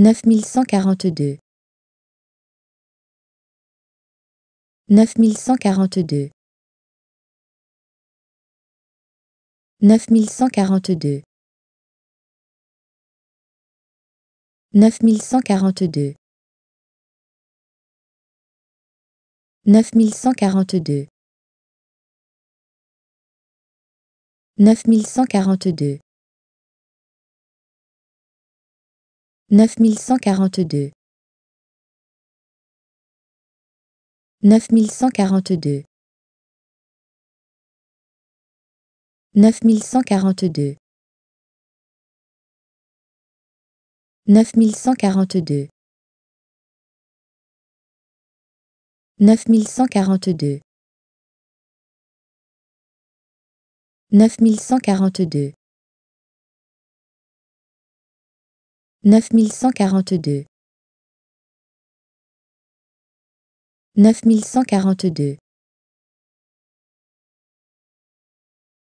9142 Neuf mille cent quarante-deux. 9142 9142 9142 9142 9142 9142 Neuf mille cent quarante-deux neuf mille cent quarante-deux.